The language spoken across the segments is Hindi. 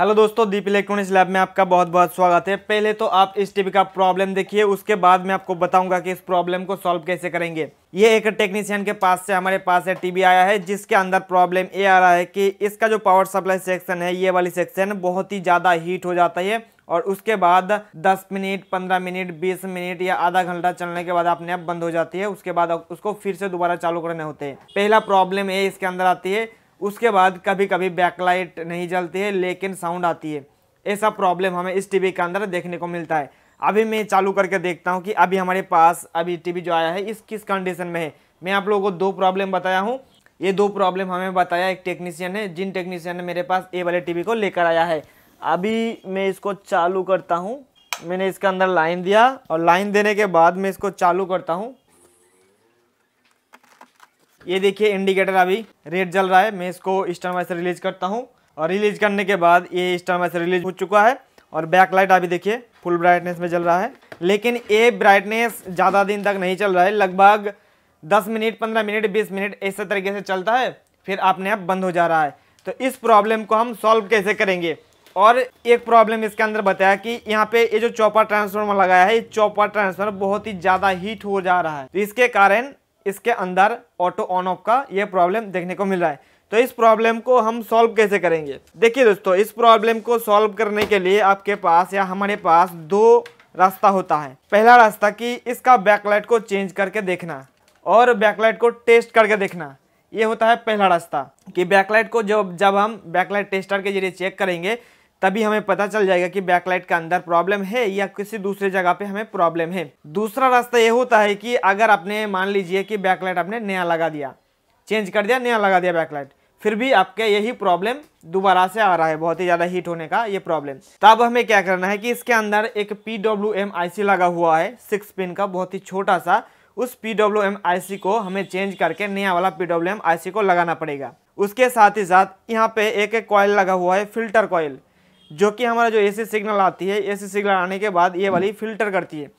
हेलो दोस्तों दीप इलेक्ट्रॉनिक्स लैब में आपका बहुत बहुत स्वागत है पहले तो आप इस टीवी का प्रॉब्लम देखिए उसके बाद मैं आपको बताऊंगा कि इस प्रॉब्लम को सॉल्व कैसे करेंगे ये एक टेक्नीशियन के पास से हमारे पास है टीवी आया है जिसके अंदर प्रॉब्लम ये आ रहा है कि इसका जो पावर सप्लाई सेक्शन है ये वाली सेक्शन बहुत ही ज़्यादा हीट हो जाता है और उसके बाद 10 मिनट 15 मिनट 20 मिनट या आधा घंटा चलने के बाद अपने आप बंद हो जाती है उसके बाद उसको फिर से दोबारा चालू करने होते हैं पहला प्रॉब्लम ये इसके अंदर आती है उसके बाद कभी कभी बैकलाइट नहीं जलती है लेकिन साउंड आती है ऐसा प्रॉब्लम हमें इस टीवी के अंदर देखने को मिलता है अभी मैं चालू करके देखता हूँ कि अभी हमारे पास अभी टीवी जो आया है इस किस कंडीशन में है मैं आप लोगों को दो प्रॉब्लम बताया हूँ ये दो प्रॉब्लम हमें बताया एक टेक्नीशियन है जिन टेक्नीशियन ने मेरे पास ए वाले टी को लेकर आया है अभी मैं इसको चालू करता हूँ मैंने इसके अंदर लाइन दिया और लाइन देने के बाद मैं इसको चालू करता हूँ ये देखिए इंडिकेटर अभी रेड जल रहा है मैं इसको स्टर्मा से रिलीज करता हूँ और रिलीज करने के बाद ये स्टर्मा से रिलीज हो चुका है और बैकलाइट अभी देखिए फुल ब्राइटनेस में जल रहा है लेकिन ये ब्राइटनेस ज़्यादा दिन तक नहीं चल रहा है लगभग दस मिनट पंद्रह मिनट बीस मिनट ऐसे तरीके से चलता है फिर अपने आप बंद हो जा रहा है तो इस प्रॉब्लम को हम सॉल्व कैसे करेंगे और एक प्रॉब्लम इसके अंदर बताया कि यहाँ पे ये जो चौपर ट्रांसफार्मर लगाया है ये चौपर ट्रांसफार्मर बहुत ही ज़्यादा हीट हो जा रहा है तो इसके कारण इसके अंदर ऑटो ऑन ऑफ का ये प्रॉब्लम देखने को मिल रहा है तो इस प्रॉब्लम को हम सॉल्व कैसे करेंगे देखिए दोस्तों इस प्रॉब्लम को सॉल्व करने के लिए आपके पास या हमारे पास दो रास्ता होता है पहला रास्ता कि इसका बैकलाइट को चेंज करके देखना और बैकलाइट को टेस्ट करके देखना ये होता है पहला रास्ता कि बैकलाइट को जब जब हम बैकलाइट टेस्टर के जरिए चेक करेंगे तभी हमें पता चल जाएगा कि बैकलाइट का अंदर प्रॉब्लम है या किसी दूसरे जगह पे हमें प्रॉब्लम है दूसरा रास्ता ये होता है कि अगर आपने मान लीजिए कि बैकलाइट आपने नया लगा दिया चेंज कर दिया नया लगा दिया बैकलाइट फिर भी आपके यही प्रॉब्लम दोबारा से आ रहा है बहुत ही ज़्यादा हीट होने का ये प्रॉब्लम तब तो हमें क्या करना है कि इसके अंदर एक P W M I C लगा हुआ है सिक्स पिन का बहुत ही छोटा सा उस P W M I C को हमें चेंज करके नया वाला P W M I C को लगाना पड़ेगा उसके साथ ही साथ यहाँ पे एक एक कॉयल लगा हुआ है फिल्टर कॉयल जो कि हमारा जो एसी सिग्नल आती है एसी सिग्नल आने के बाद ये वाली फिल्टर करती है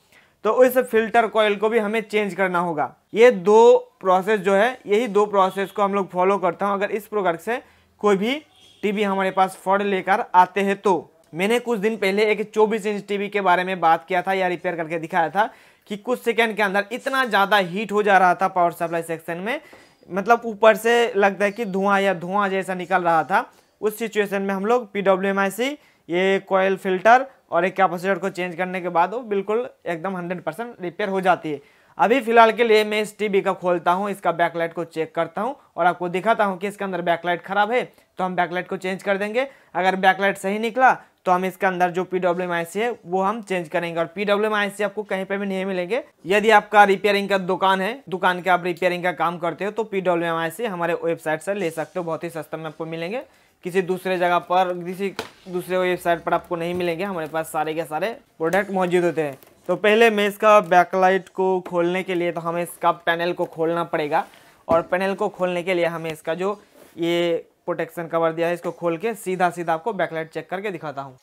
तो इस फिल्टर कॉयल को भी हमें चेंज करना होगा ये दो प्रोसेस जो है यही दो प्रोसेस को हम लोग फॉलो करता हूँ अगर इस प्रकार से कोई भी टीवी हमारे पास फॉर्ड लेकर आते हैं तो मैंने कुछ दिन पहले एक 24 इंच टीवी के बारे में बात किया था या रिपेयर करके दिखाया था कि कुछ सेकेंड के अंदर इतना ज़्यादा हीट हो जा रहा था पावर सप्लाई सेक्शन में मतलब ऊपर से लगता है कि धुआं या धुआं जैसा निकल रहा था उस सिचुएशन में हम लोग P W M I C ये कोयल फिल्टर और एक कैपेसिटर को चेंज करने के बाद वो बिल्कुल एकदम हंड्रेड परसेंट रिपेयर हो जाती है अभी फिलहाल के लिए मैं इस टीवी का खोलता हूँ इसका बैकलाइट को चेक करता हूँ और आपको दिखाता हूँ कि इसके अंदर बैकलाइट खराब है तो हम बैकलाइट को चेंज कर देंगे अगर बैकलाइट सही निकला तो हम इसके अंदर जो पी डब्ल्यू है वो हम चेंज करेंगे और पी डब्ल्यू आपको कहीं पर भी नहीं मिलेंगे यदि आपका रिपेयरिंग का दुकान है दुकान के आप रिपेयरिंग का काम करते हो तो पी डब्ल्यू हमारे वेबसाइट से ले सकते हो बहुत ही सस्ते में आपको मिलेंगे किसी दूसरे जगह पर किसी दूसरे वेबसाइट पर आपको नहीं मिलेंगे हमारे पास सारे के सारे प्रोडक्ट मौजूद होते हैं तो पहले मैं इसका बैकलाइट को खोलने के लिए तो हमें इसका पैनल को खोलना पड़ेगा और पैनल को खोलने के लिए हमें इसका जो ये प्रोटेक्शन कवर दिया है इसको खोल के सीधा सीधा आपको बैकलाइट चेक करके दिखाता हूँ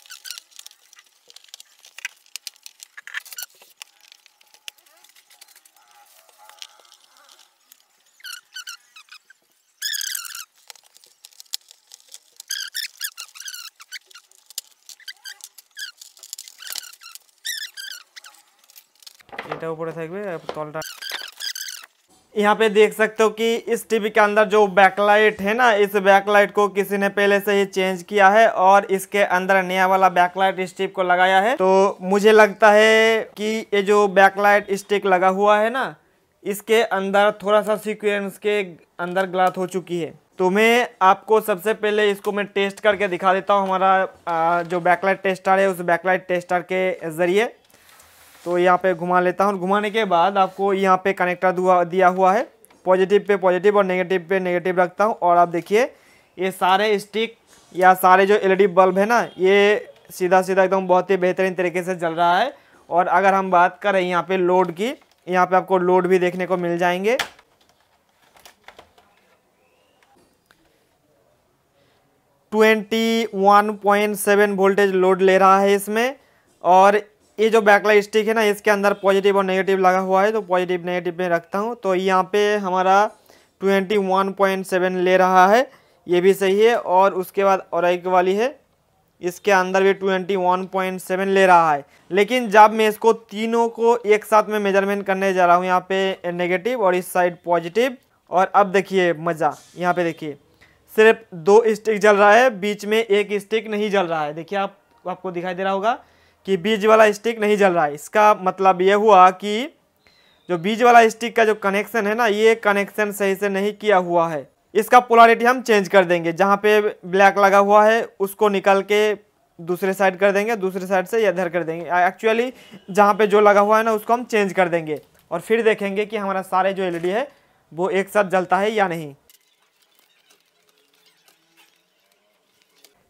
এটা উপরে থাকবে তলটা यहाँ पे देख सकते हो कि इस टीवी के अंदर जो बैकलाइट है ना इस बैकलाइट को किसी ने पहले से ही चेंज किया है और इसके अंदर नया वाला बैकलाइट स्टिक को लगाया है तो मुझे लगता है कि ये जो बैकलाइट स्टिक लगा हुआ है ना इसके अंदर थोड़ा सा सीक्वेंस के अंदर ग्लात हो चुकी है तो मैं आपको सबसे पहले इसको मैं टेस्ट करके दिखा देता हूँ हमारा जो बैकलाइट टेस्टर है उस बैकलाइट टेस्टर के ज़रिए तो यहाँ पे घुमा लेता हूँ घुमाने के बाद आपको यहाँ पे कनेक्टर दिया हुआ है पॉजिटिव पे पॉजिटिव और नेगेटिव पे नेगेटिव रखता हूँ और आप देखिए ये सारे स्टिक या सारे जो एलईडी बल्ब e है ना ये सीधा सीधा एकदम बहुत ही बेहतरीन तरीके से जल रहा है और अगर हम बात करें यहाँ पे लोड की यहाँ पर आपको लोड भी देखने को मिल जाएंगे twenty one point seven voltage load ले रहा है इसमें और ये जो बैकला स्टिक है ना इसके अंदर पॉजिटिव और नेगेटिव लगा हुआ है तो पॉजिटिव नेगेटिव में रखता हूँ तो यहाँ पे हमारा 21.7 ले रहा है ये भी सही है और उसके बाद और एक वाली है इसके अंदर भी 21.7 ले रहा है लेकिन जब मैं इसको तीनों को एक साथ में मेजरमेंट करने जा रहा हूँ यहाँ पे नेगेटिव और इस साइड पॉजिटिव और अब देखिए मज़ा यहाँ पे देखिए सिर्फ दो स्टिक जल रहा है बीच में एक स्टिक नहीं जल रहा है देखिए आप आपको दिखाई दे रहा होगा कि बीज वाला स्टिक नहीं जल रहा है इसका मतलब यह हुआ कि जो बीज वाला स्टिक का जो कनेक्शन है ना ये कनेक्शन सही से नहीं किया हुआ है इसका पोलारिटी हम चेंज कर देंगे जहाँ पे ब्लैक लगा हुआ है उसको निकल के दूसरे साइड कर देंगे दूसरे साइड से इधर कर देंगे एक्चुअली जहाँ पे जो लगा हुआ है ना उसको हम चेंज कर देंगे और फिर देखेंगे कि हमारा सारे जो एलईडी है वो एक साथ जलता है या नहीं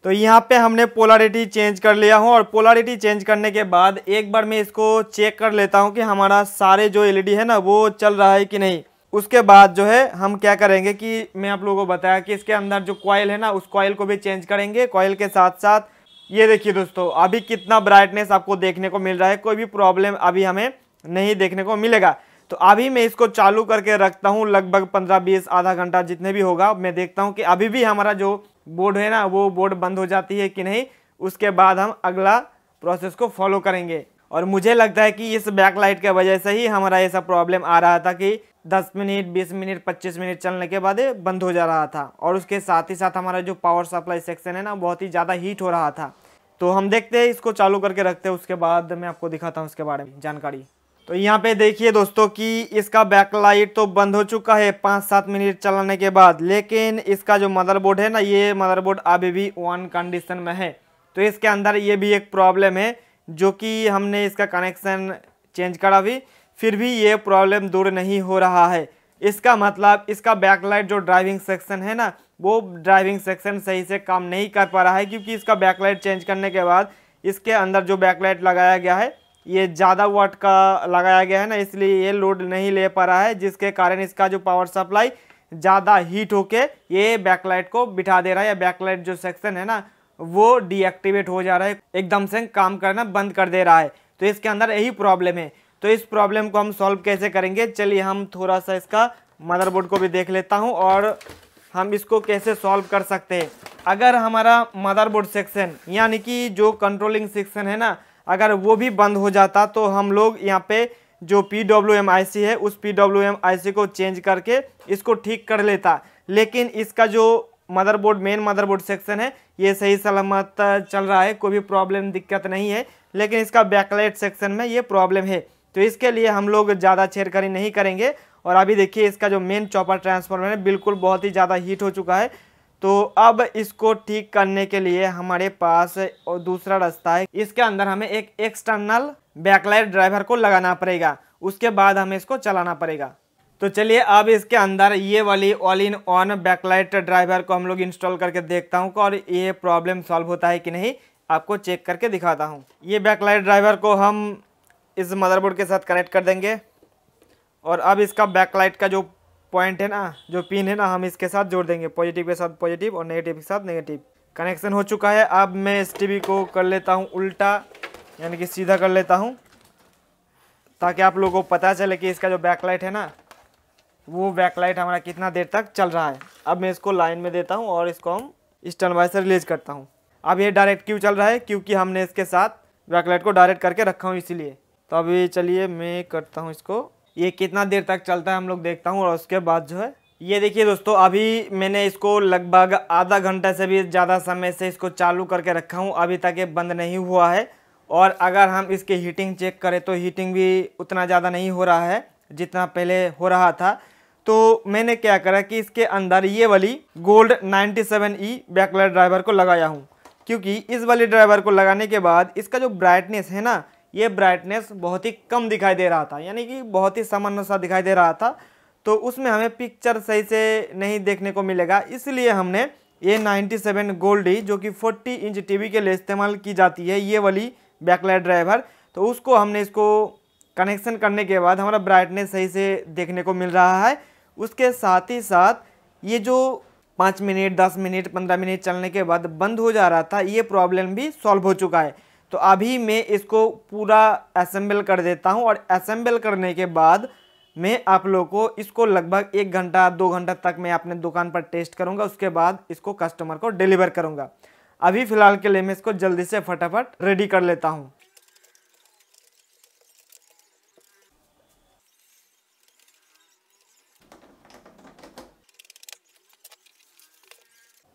तो यहाँ पे हमने पोलारिटी चेंज कर लिया हूँ और पोलारिटी चेंज करने के बाद एक बार मैं इसको चेक कर लेता हूँ कि हमारा सारे जो एलईडी है ना वो चल रहा है कि नहीं उसके बाद जो है हम क्या करेंगे कि मैं आप लोगों को बताया कि इसके अंदर जो कॉयल है ना उस कॉयल को भी चेंज करेंगे कॉयल के साथ साथ ये देखिए दोस्तों अभी कितना ब्राइटनेस आपको देखने को मिल रहा है कोई भी प्रॉब्लम अभी हमें नहीं देखने को मिलेगा तो अभी मैं इसको चालू करके रखता हूँ लगभग पंद्रह बीस आधा घंटा जितने भी होगा मैं देखता हूँ कि अभी भी हमारा जो बोर्ड है ना वो बोर्ड बंद हो जाती है कि नहीं उसके बाद हम अगला प्रोसेस को फॉलो करेंगे और मुझे लगता है कि इस बैकलाइट के वजह से ही हमारा ऐसा प्रॉब्लम आ रहा था कि 10 मिनट 20 मिनट 25 मिनट चलने के बाद बंद हो जा रहा था और उसके साथ ही साथ हमारा जो पावर सप्लाई सेक्शन है ना बहुत ही ज़्यादा हीट हो रहा था तो हम देखते हैं इसको चालू करके रखते हैं उसके बाद मैं आपको दिखाता हूँ उसके बारे में जानकारी तो यहाँ पे देखिए दोस्तों कि इसका बैकलाइट तो बंद हो चुका है पाँच सात मिनट चलाने के बाद लेकिन इसका जो मदरबोर्ड है ना ये मदरबोर्ड अभी भी ऑन कंडीशन में है तो इसके अंदर ये भी एक प्रॉब्लम है जो कि हमने इसका कनेक्शन चेंज करा भी फिर भी ये प्रॉब्लम दूर नहीं हो रहा है इसका मतलब इसका बैकलाइट जो ड्राइविंग सेक्शन है ना वो ड्राइविंग सेक्शन सही से काम नहीं कर पा रहा है क्योंकि इसका बैकलाइट चेंज करने के बाद इसके अंदर जो बैकलाइट लगाया गया है ये ज़्यादा वाट का लगाया गया है ना इसलिए ये लोड नहीं ले पा रहा है जिसके कारण इसका जो पावर सप्लाई ज़्यादा हीट होके ये बैकलाइट को बिठा दे रहा है या बैकलाइट जो सेक्शन है ना वो डीएक्टिवेट हो जा रहा है एकदम से काम करना बंद कर दे रहा है तो इसके अंदर यही प्रॉब्लम है तो इस प्रॉब्लम को हम सॉल्व कैसे करेंगे चलिए हम थोड़ा सा इसका मदरबोर्ड को भी देख लेता हूँ और हम इसको कैसे सॉल्व कर सकते हैं अगर हमारा मदरबोर्ड सेक्शन यानी कि जो कंट्रोलिंग सेक्शन है ना अगर वो भी बंद हो जाता तो हम लोग यहाँ पे जो P W M I C है उस P W M I C को चेंज करके इसको ठीक कर लेता लेकिन इसका जो मदरबोर्ड मेन मदरबोर्ड सेक्शन है ये सही सलामत चल रहा है कोई भी प्रॉब्लम दिक्कत नहीं है लेकिन इसका बैकलाइट सेक्शन में ये प्रॉब्लम है तो इसके लिए हम लोग ज़्यादा छेड़खानी नहीं करेंगे और अभी देखिए इसका जो मेन चॉपर ट्रांसफार्मर है बिल्कुल बहुत ही ज़्यादा हीट हो चुका है तो अब इसको ठीक करने के लिए हमारे पास और दूसरा रास्ता है इसके अंदर हमें एक एक्सटर्नल बैकलाइट ड्राइवर को लगाना पड़ेगा उसके बाद हमें इसको चलाना पड़ेगा तो चलिए अब इसके अंदर ये वाली all in on backlight driver को हम लोग इंस्टॉल करके देखता हूँ और ये प्रॉब्लम सॉल्व होता है कि नहीं आपको चेक करके दिखाता हूँ ये बैकलाइट ड्राइवर को हम इस मदरबोर्ड के साथ कनेक्ट कर देंगे और अब इसका बैकलाइट का जो पॉइंट है ना जो पिन है ना हम इसके साथ जोड़ देंगे पॉजिटिव के साथ पॉजिटिव और नेगेटिव के साथ नेगेटिव कनेक्शन हो चुका है अब मैं इस एस को कर लेता हूँ उल्टा यानी कि सीधा कर लेता हूँ ताकि आप लोगों को पता चले कि इसका जो बैकलाइट है ना वो बैकलाइट हमारा कितना देर तक चल रहा है अब मैं इसको लाइन में देता हूँ और इसको हम वाइज से रिलीज करता हूँ अब ये डायरेक्ट क्यों चल रहा है क्योंकि हमने इसके साथ बैकलाइट को डायरेक्ट करके रखा हूँ इसीलिए तो अभी चलिए मैं करता हूँ इसको ये कितना देर तक चलता है हम लोग देखता हूँ और उसके बाद जो है ये देखिए दोस्तों अभी मैंने इसको लगभग आधा घंटे से भी ज़्यादा समय से इसको चालू करके रखा हूँ अभी तक ये बंद नहीं हुआ है और अगर हम इसके हीटिंग चेक करें तो हीटिंग भी उतना ज़्यादा नहीं हो रहा है जितना पहले हो रहा था तो मैंने क्या करा कि इसके अंदर ये वाली gold seven E backlight driver को लगाया हूँ क्योंकि इस वाली ड्राइवर को लगाने के बाद इसका जो ब्राइटनेस है ना ये ब्राइटनेस बहुत ही कम दिखाई दे रहा था यानी कि बहुत ही सामान्य सा दिखाई दे रहा था तो उसमें हमें पिक्चर सही से नहीं देखने को मिलेगा इसलिए हमने ये 97 सेवन गोल्डी जो कि 40 इंच टीवी के लिए इस्तेमाल की जाती है ये वाली बैकलाइट ड्राइवर तो उसको हमने इसको कनेक्शन करने के बाद हमारा ब्राइटनेस सही से देखने को मिल रहा है उसके साथ ही साथ ये जो पाँच मिनट दस मिनट पंद्रह मिनट चलने के बाद बंद हो जा रहा था ये प्रॉब्लम भी सॉल्व हो चुका है तो अभी मैं इसको पूरा असम्बल कर देता हूँ और असेंबल करने के बाद मैं आप लोगों को इसको लगभग एक घंटा दो घंटा तक मैं अपने दुकान पर टेस्ट करूँगा उसके बाद इसको कस्टमर को डिलीवर करूँगा अभी फ़िलहाल के लिए मैं इसको जल्दी से फटाफट रेडी कर लेता हूँ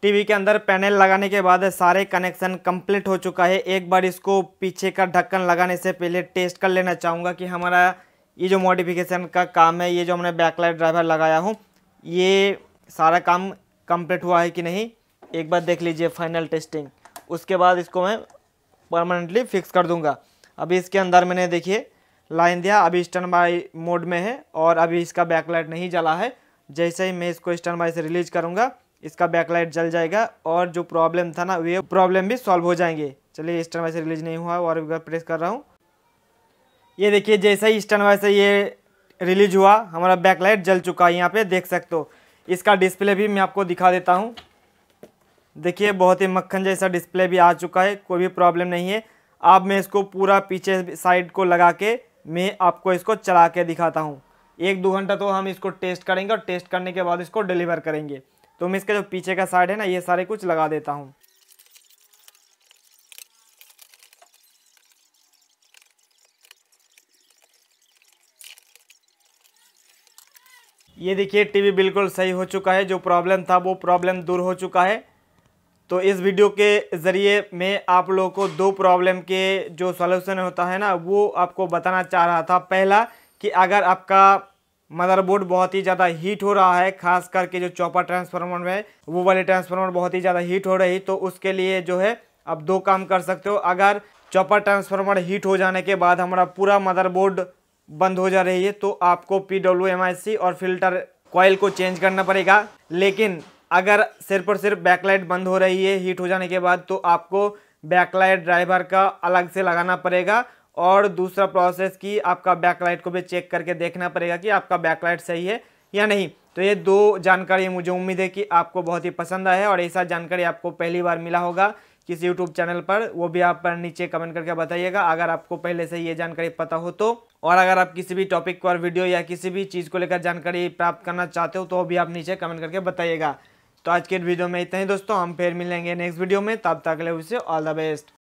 टीवी के अंदर पैनल लगाने के बाद सारे कनेक्शन कंप्लीट हो चुका है एक बार इसको पीछे का ढक्कन लगाने से पहले टेस्ट कर लेना चाहूँगा कि हमारा ये जो मॉडिफिकेशन का काम है ये जो हमने बैकलाइट ड्राइवर लगाया हूँ ये सारा काम कंप्लीट हुआ है कि नहीं एक बार देख लीजिए फाइनल टेस्टिंग उसके बाद इसको मैं परमानेंटली फिक्स कर दूँगा अभी इसके अंदर मैंने देखिए लाइन दिया अभी स्टैंड बाई मोड में है और अभी इसका बैकलाइट नहीं जला है जैसे ही मैं इसको स्टैंड बाई से रिलीज करूँगा इसका बैकलाइट जल जाएगा और जो प्रॉब्लम था ना वे प्रॉब्लम भी सॉल्व हो जाएंगे चलिए स्टर्न वैसे रिलीज नहीं हुआ और बार प्रेस कर रहा हूँ ये देखिए जैसे ही स्टर्न वैसे ये रिलीज हुआ हमारा बैकलाइट जल चुका है यहाँ पे देख सकते हो इसका डिस्प्ले भी मैं आपको दिखा देता हूँ देखिए बहुत ही मक्खन जैसा डिस्प्ले भी आ चुका है कोई भी प्रॉब्लम नहीं है अब मैं इसको पूरा पीछे साइड को लगा के मैं आपको इसको चला के दिखाता हूँ एक दो घंटा तो हम इसको टेस्ट करेंगे और टेस्ट करने के बाद इसको डिलीवर करेंगे तो मैं इसका जो पीछे का साइड है ना ये सारे कुछ लगा देता हूँ ये देखिए टीवी बिल्कुल सही हो चुका है जो प्रॉब्लम था वो प्रॉब्लम दूर हो चुका है तो इस वीडियो के ज़रिए मैं आप लोगों को दो प्रॉब्लम के जो सॉल्यूशन होता है ना वो आपको बताना चाह रहा था पहला कि अगर आपका मदरबोर्ड बहुत ही ज़्यादा हीट हो रहा है खास करके जो चौपा ट्रांसफार्मर में वो वाले ट्रांसफार्मर बहुत ही ज़्यादा हीट हो रही तो उसके लिए जो है आप दो काम कर सकते हो अगर चौपा ट्रांसफार्मर हीट हो जाने के बाद हमारा पूरा मदरबोर्ड बंद हो जा रही है तो आपको पी डब्ल्यू और फिल्टर कॉयल को चेंज करना पड़ेगा लेकिन अगर सिर्फ और सिर्फ बैकलाइट बंद हो रही है हीट हो जाने के बाद तो आपको बैकलाइट ड्राइवर का अलग से लगाना पड़ेगा और दूसरा प्रोसेस कि आपका बैकलाइट को भी चेक करके देखना पड़ेगा कि आपका बैकलाइट सही है या नहीं तो ये दो जानकारी मुझे उम्मीद है कि आपको बहुत ही पसंद आया है और ऐसा जानकारी आपको पहली बार मिला होगा किसी यूट्यूब चैनल पर वो भी आप नीचे कमेंट करके बताइएगा अगर आपको पहले से ये जानकारी पता हो तो और अगर आप किसी भी टॉपिक पर वीडियो या किसी भी चीज़ को लेकर जानकारी प्राप्त करना चाहते हो तो वो भी आप नीचे कमेंट करके बताइएगा तो आज के वीडियो में इतना ही दोस्तों हम फिर मिलेंगे नेक्स्ट वीडियो में तब तक ले उसे ऑल द बेस्ट